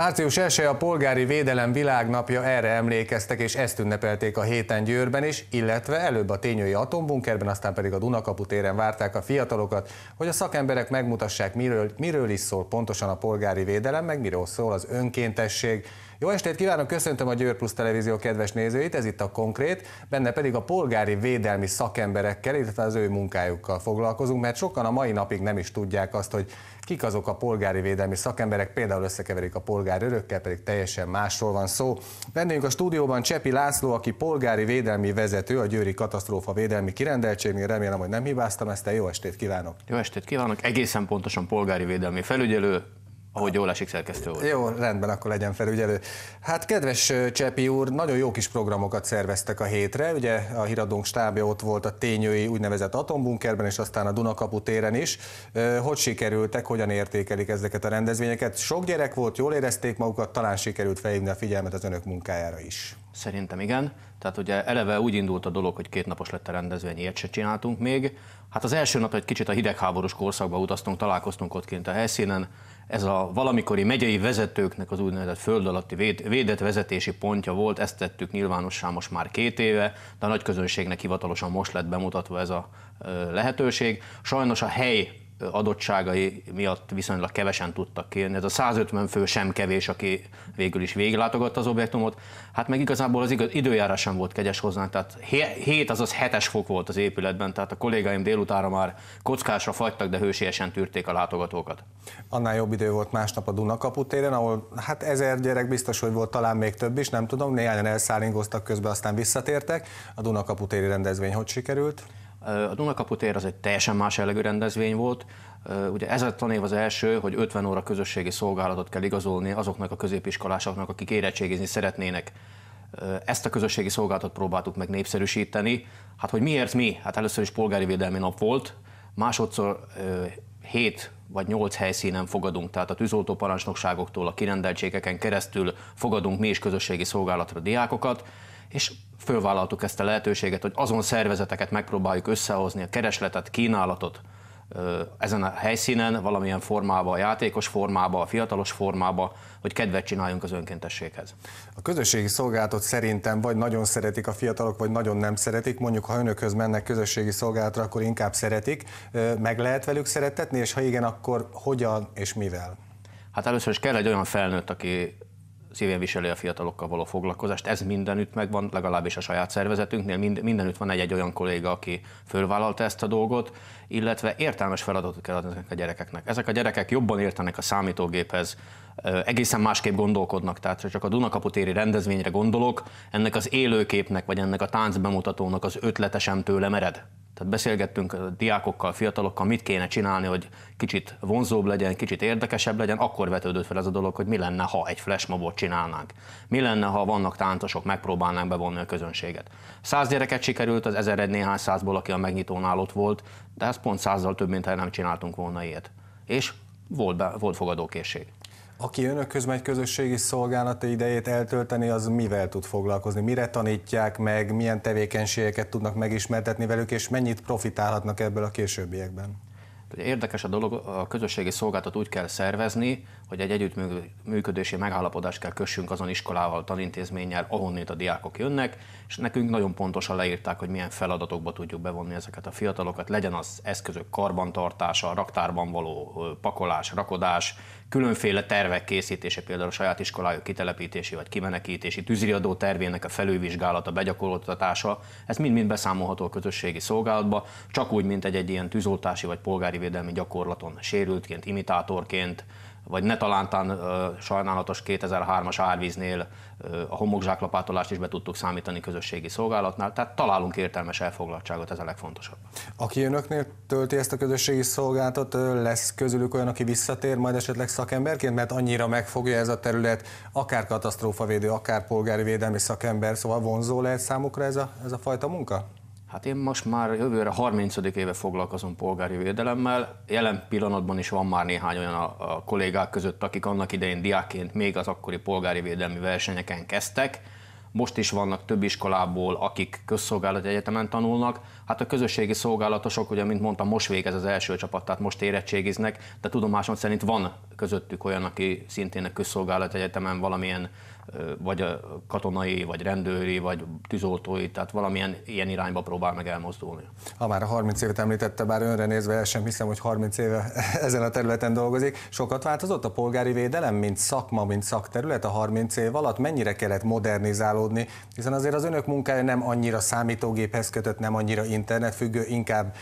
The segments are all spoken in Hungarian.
Március 1 a Polgári Védelem Világnapja erre emlékeztek, és ezt ünnepelték a héten Győrben is, illetve előbb a Tényői Atombunkerben, aztán pedig a Dunakapu téren várták a fiatalokat, hogy a szakemberek megmutassák, miről, miről is szól pontosan a polgári védelem, meg miről szól az önkéntesség, jó estét kívánok, köszöntöm a Győr Plus Televízió kedves nézőit, ez itt a konkrét, benne pedig a polgári védelmi szakemberekkel, illetve az ő munkájukkal foglalkozunk, mert sokan a mai napig nem is tudják azt, hogy kik azok a polgári védelmi szakemberek, például összekeverik a polgári örökkel, pedig teljesen másról van szó. Bennünk a stúdióban Csepi László, aki polgári védelmi vezető, a Győri Katasztrófa Védelmi Kirendeltségnél, remélem, hogy nem hibáztam ezt, de jó estét kívánok! Jó estét kívánok, egészen pontosan polgári védelmi felügyelő, ahogy jól esik szerkesztő úr. Jó, rendben, akkor legyen felügyelő. Hát kedves Csepi úr, nagyon jó kis programokat szerveztek a hétre, ugye a híradónk stábja ott volt a tényői úgynevezett atombunkerben, és aztán a Dunakapu téren is. Hogy sikerültek, hogyan értékelik ezeket a rendezvényeket? Sok gyerek volt, jól érezték magukat, talán sikerült felhívni a figyelmet az önök munkájára is. Szerintem igen. Tehát ugye eleve úgy indult a dolog, hogy két napos lett a rendezvény, ilyet se csináltunk még. Hát az első nap egy kicsit a hidegháborús korszakba utaztunk, találkoztunk ott kint a helyszínen. Ez a valamikori megyei vezetőknek az úgynevezett föld alatti védett vezetési pontja volt, ezt tettük nyilvánossá most már két éve, de a nagy közönségnek hivatalosan most lett bemutatva ez a lehetőség. Sajnos a hely adottságai miatt viszonylag kevesen tudtak kérni. Ez a 150 fő sem kevés, aki végül is végiglátogatta az objektumot. Hát meg igazából az igaz, időjárás sem volt kegyes hozzánk, tehát 7, azaz 7-es fok volt az épületben, tehát a kollégáim délutára már kockásra fagytak, de hősiesen tűrték a látogatókat. Annál jobb idő volt másnap a Dunakapu téren, ahol hát ezer gyerek biztos, hogy volt talán még több is, nem tudom, néhányan elszállingoztak közben, aztán visszatértek. A Dunakapu téri rendezvény hogy sikerült? A Dunakaputér az egy teljesen más jellegű rendezvény volt. Ugye ez a tanév az első, hogy 50 óra közösségi szolgálatot kell igazolni azoknak a középiskolásoknak, akik érettségizni szeretnének. Ezt a közösségi szolgálatot próbáltuk meg népszerűsíteni. Hát hogy miért mi? Hát először is polgári védelmi nap volt, másodszor 7 vagy 8 helyszínen fogadunk, tehát a tűzoltó parancsnokságoktól a kirendeltségeken keresztül fogadunk mi is közösségi szolgálatra diákokat, és fölvállaltuk ezt a lehetőséget, hogy azon szervezeteket megpróbáljuk összehozni, a keresletet, kínálatot ezen a helyszínen, valamilyen formában, a játékos formában, a fiatalos formában, hogy kedvet csináljunk az önkéntességhez. A közösségi szolgálatot szerintem vagy nagyon szeretik a fiatalok, vagy nagyon nem szeretik. Mondjuk, ha önökhöz mennek közösségi szolgálatra, akkor inkább szeretik. Meg lehet velük szeretetni, és ha igen, akkor hogyan és mivel? Hát először is kell egy olyan felnőtt, aki szívén viseli a fiatalokkal való foglalkozást. Ez mindenütt megvan, legalábbis a saját szervezetünknél. Mind, mindenütt van egy-egy olyan kolléga, aki fölvállalta ezt a dolgot, illetve értelmes feladatot kell adni a gyerekeknek. Ezek a gyerekek jobban értenek a számítógéphez, egészen másképp gondolkodnak. Tehát, ha csak a Dunakaputéri rendezvényre gondolok, ennek az élőképnek, vagy ennek a táncbemutatónak az ötlete sem tőle mered. Tehát beszélgettünk a diákokkal, fiatalokkal, mit kéne csinálni, hogy kicsit vonzóbb legyen, kicsit érdekesebb legyen, akkor vetődött fel ez a dolog, hogy mi lenne, ha egy flashmobot csinálnánk. Mi lenne, ha vannak táncosok, megpróbálnánk bevonni a közönséget. Száz gyereket sikerült, az ezer egy néhány százból, aki a megnyitónál ott volt, de ez pont százal több, mint ha nem csináltunk volna ilyet. És volt, be, volt fogadókészség. Aki önökhöz megy közösségi szolgálati idejét eltölteni, az mivel tud foglalkozni? Mire tanítják meg, milyen tevékenységeket tudnak megismertetni velük, és mennyit profitálhatnak ebből a későbbiekben? Érdekes a dolog, a közösségi szolgáltat úgy kell szervezni, hogy egy együttműködési megállapodást kell kössünk azon iskolával, tanintézménnyel, ahonnét a diákok jönnek, és nekünk nagyon pontosan leírták, hogy milyen feladatokba tudjuk bevonni ezeket a fiatalokat, legyen az eszközök karbantartása, raktárban való pakolás, rakodás, különféle tervek készítése, például a saját iskolájuk kitelepítési vagy kimenekítési, tűzriadó tervének a felülvizsgálata, begyakoroltatása, ez mind-mind beszámolható a közösségi szolgálatba, csak úgy, mint egy, egy ilyen tűzoltási vagy polgári védelmi gyakorlaton sérültként, imitátorként, vagy ne talántán sajnálatos 2003-as árvíznél a homokzsáklapátolást is be tudtuk számítani közösségi szolgálatnál, tehát találunk értelmes elfoglaltságot, ez a legfontosabb. Aki önöknél tölti ezt a közösségi szolgálatot, lesz közülük olyan, aki visszatér majd esetleg szakemberként, mert annyira megfogja ez a terület, akár katasztrófavédő, akár polgári védelmi szakember, szóval vonzó lehet számukra ez a, ez a fajta munka? Hát én most már jövőre 30. éve foglalkozom polgári védelemmel. Jelen pillanatban is van már néhány olyan a, a kollégák között, akik annak idején diákként még az akkori polgári védelmi versenyeken kezdtek. Most is vannak több iskolából, akik közszolgálati egyetemen tanulnak. Hát a közösségi szolgálatosok, ugye, mint mondtam, most végez az első csapat, tehát most érettségiznek, de tudomásom szerint van közöttük olyan, aki szintén a közszolgálati egyetemen valamilyen vagy a katonai, vagy rendőri, vagy tűzoltói, tehát valamilyen ilyen irányba próbál meg elmozdulni. Ha már a 30 évet említette, bár önre nézve el sem hiszem, hogy 30 éve ezen a területen dolgozik. Sokat változott a polgári védelem, mint szakma, mint szakterület a 30 év alatt? Mennyire kellett modernizálódni? Hiszen azért az önök munkája nem annyira számítógéphez kötött, nem annyira internetfüggő, inkább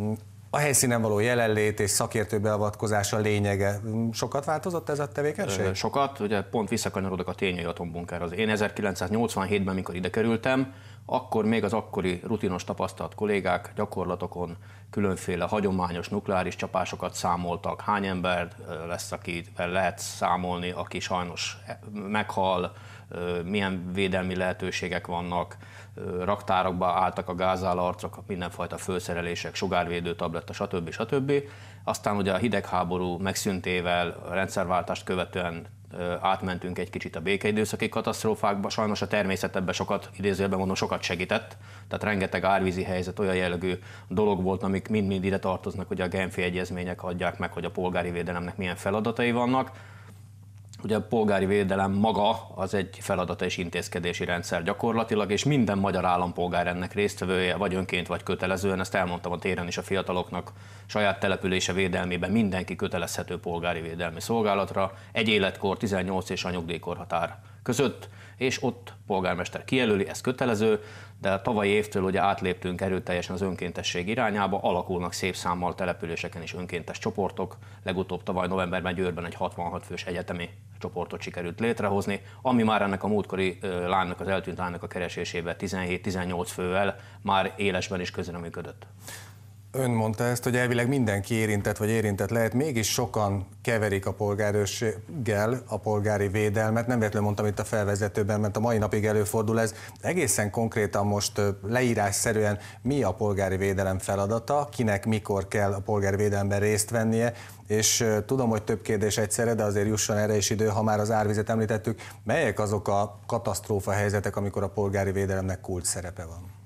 mm, a helyszínen való jelenlét és szakértő beavatkozása lényege. Sokat változott ez a tevékenység? Sokat, ugye pont visszakanyarodok a tényei atombunkához. Én 1987-ben, mikor ide kerültem, akkor még az akkori rutinos tapasztalt kollégák gyakorlatokon különféle hagyományos nukleáris csapásokat számoltak, hány ember lesz, akivel lehet számolni, aki sajnos e, meghal, milyen védelmi lehetőségek vannak, raktárakba álltak a gázállarcok, mindenfajta főszerelések, sugárvédő tabletta, stb. stb. Aztán ugye a hidegháború megszüntével, a rendszerváltást követően átmentünk egy kicsit a békeidőszaki katasztrófákba, sajnos a természet ebben sokat, idézőjelben mondom, sokat segített, tehát rengeteg árvízi helyzet olyan jellegű dolog volt, amik mind-mind ide tartoznak, hogy a Genfi egyezmények adják meg, hogy a polgári védelemnek milyen feladatai vannak, Ugye a polgári védelem maga az egy feladata és intézkedési rendszer gyakorlatilag, és minden magyar állampolgár ennek résztvevője, vagy önként, vagy kötelezően, ezt elmondtam a téren is a fiataloknak, saját települése védelmében mindenki kötelezhető polgári védelmi szolgálatra, egy életkor, 18 és a nyugdíjkorhatár között, és ott polgármester kijelöli, ez kötelező, de tavalyi évtől ugye átléptünk erőteljesen az önkéntesség irányába, alakulnak szép számmal településeken is önkéntes csoportok. Legutóbb tavaly novemberben Győrben egy 66 fős egyetemi csoportot sikerült létrehozni, ami már ennek a múltkori lánynak, az eltűnt lánynak a keresésébe 17-18 fővel már élesben is közreműködött. Ön mondta ezt, hogy elvileg mindenki érintett vagy érintett lehet, mégis sokan keverik a polgárőrséggel a polgári védelmet. Nem véletlenül mondtam itt a felvezetőben, mert a mai napig előfordul ez. Egészen konkrétan most leírásszerűen mi a polgári védelem feladata, kinek mikor kell a polgári védelemben részt vennie, és tudom, hogy több kérdés egyszerre, de azért jusson erre is idő, ha már az árvizet említettük. Melyek azok a katasztrófa helyzetek, amikor a polgári védelemnek kulcs szerepe van?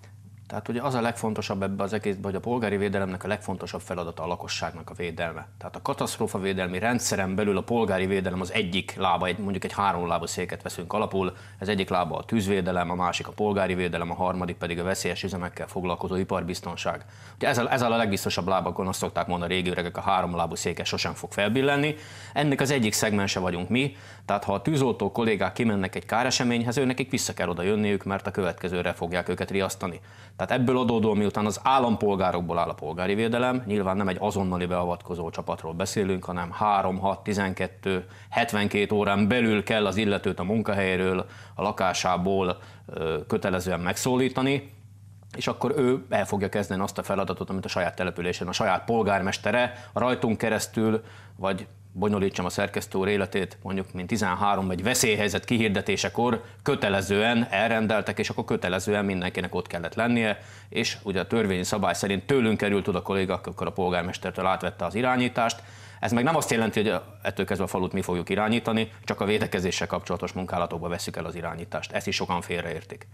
Tehát ugye az a legfontosabb ebbe az egészben, hogy a polgári védelemnek a legfontosabb feladata a lakosságnak a védelme. Tehát a katasztrófa védelmi rendszeren belül a polgári védelem az egyik lába, egy, mondjuk egy háromlábú széket veszünk alapul, ez egyik lába a tűzvédelem, a másik a polgári védelem, a harmadik pedig a veszélyes üzemekkel foglalkozó iparbiztonság. Ugye ez ezzel a legbiztosabb lábakon azt szokták mondani a régi öregek, a háromlábú széke sosem fog felbillenni. Ennek az egyik szegmense vagyunk mi, tehát ha a tűzoltó kollégák kimennek egy káreseményhez, ő nekik vissza kell oda jönniük, mert a következőre fogják őket riasztani. Tehát ebből adódóan, miután az állampolgárokból áll a polgári védelem, nyilván nem egy azonnali beavatkozó csapatról beszélünk, hanem 3, 6, 12, 72 órán belül kell az illetőt a munkahelyéről, a lakásából kötelezően megszólítani, és akkor ő el fogja kezdeni azt a feladatot, amit a saját településen a saját polgármestere a rajtunk keresztül, vagy bonyolítsam a szerkesztő életét, mondjuk mint 13 egy veszélyhelyzet kihirdetésekor kötelezően elrendeltek, és akkor kötelezően mindenkinek ott kellett lennie, és ugye a törvényi szabály szerint tőlünk került oda a kolléga, akkor a polgármestertől átvette az irányítást, ez meg nem azt jelenti, hogy ettől kezdve a falut mi fogjuk irányítani, csak a védekezéssel kapcsolatos munkálatokba veszük el az irányítást. Ezt is sokan félreértik.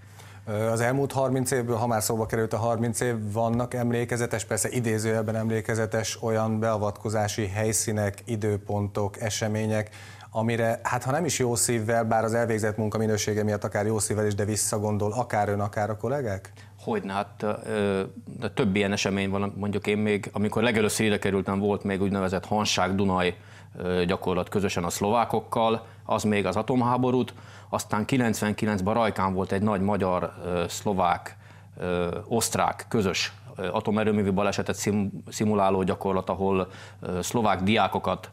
Az elmúlt 30 évből, ha már szóba került a 30 év, vannak emlékezetes, persze idézőjelben emlékezetes olyan beavatkozási helyszínek, időpontok, események, amire, hát ha nem is jó szívvel, bár az elvégzett munka minősége miatt akár jó szívvel is, de visszagondol, akár ön, akár a kollégák? Hogyne, hát de több ilyen esemény van, mondjuk én még, amikor legelőször ide kerültem, volt még úgynevezett Hanság Dunaj gyakorlat közösen a szlovákokkal, az még az atomháborút, aztán 99-ben Rajkán volt egy nagy magyar-szlovák osztrák közös atomerőművi balesetet szimuláló gyakorlat, ahol szlovák diákokat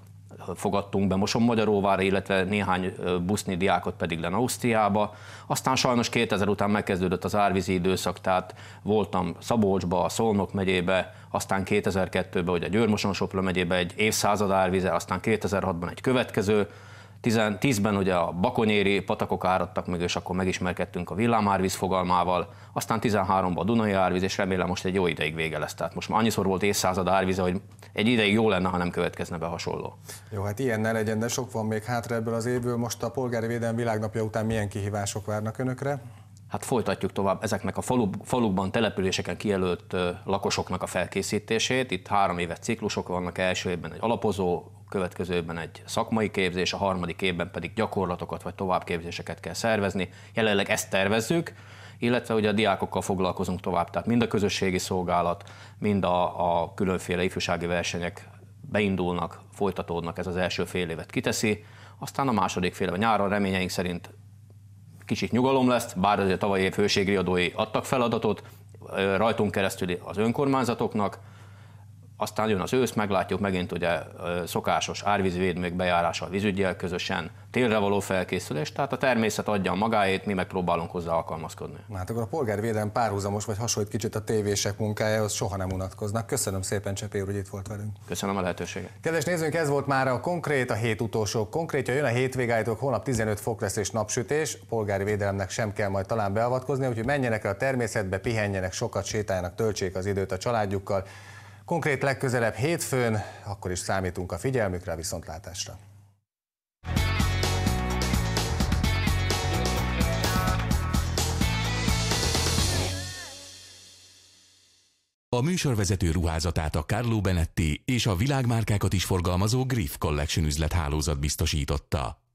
fogadtunk be Moson Magyaróvára, illetve néhány buszni diákot pedig len Ausztriába. Aztán sajnos 2000 után megkezdődött az árvízi időszak, tehát voltam Szabolcsba, Szolnok megyébe, aztán 2002-ben ugye Győrmoson-Sopla megyébe egy évszázad árvize, aztán 2006-ban egy következő, 2010 ben ugye a bakonyéri patakok áradtak meg, és akkor megismerkedtünk a villámárvíz fogalmával, aztán 13-ban a Dunai árvíz, és remélem most egy jó ideig vége lesz. Tehát most már annyiszor volt évszázad árvíze, hogy egy ideig jó lenne, ha nem következne be hasonló. Jó, hát ilyen ne legyen, de sok van még hátra ebből az évből. Most a Polgári Védelmi Világnapja után milyen kihívások várnak önökre? hát folytatjuk tovább ezeknek a faluk, falukban, településeken kijelölt lakosoknak a felkészítését. Itt három éves ciklusok vannak, első évben egy alapozó, következő évben egy szakmai képzés, a harmadik évben pedig gyakorlatokat vagy továbbképzéseket kell szervezni. Jelenleg ezt tervezzük, illetve ugye a diákokkal foglalkozunk tovább, tehát mind a közösségi szolgálat, mind a, a különféle ifjúsági versenyek beindulnak, folytatódnak, ez az első fél évet kiteszi, aztán a második fél év nyáron reményeink szerint kicsit nyugalom lesz, bár azért tavalyi év adtak feladatot, rajtunk keresztül az önkormányzatoknak, aztán jön az ősz, meglátjuk megint ugye szokásos árvízvédmék bejárása a vízügyjel közösen, télre való felkészülés, tehát a természet adja a magáét, mi megpróbálunk hozzá alkalmazkodni. Hát akkor a polgárvédelem párhuzamos, vagy hasonlít kicsit a tévések munkájához, soha nem unatkoznak. Köszönöm szépen, Csepé úr, hogy itt volt velünk. Köszönöm a lehetőséget. Kedves nézőnk, ez volt már a konkrét, a hét utolsó konkrétja. Jön a hétvégájtok, holnap 15 fok lesz és napsütés. A polgárvédelemnek sem kell majd talán beavatkozni, úgyhogy menjenek el a természetbe, pihenjenek, sokat sétáljanak, töltsék az időt a családjukkal. Konkrét legközelebb hétfőn, akkor is számítunk a figyelmükre, a viszontlátásra. A műsorvezető ruházatát a Carlo Benetti és a világmárkákat is forgalmazó Griff Collection üzlethálózat biztosította.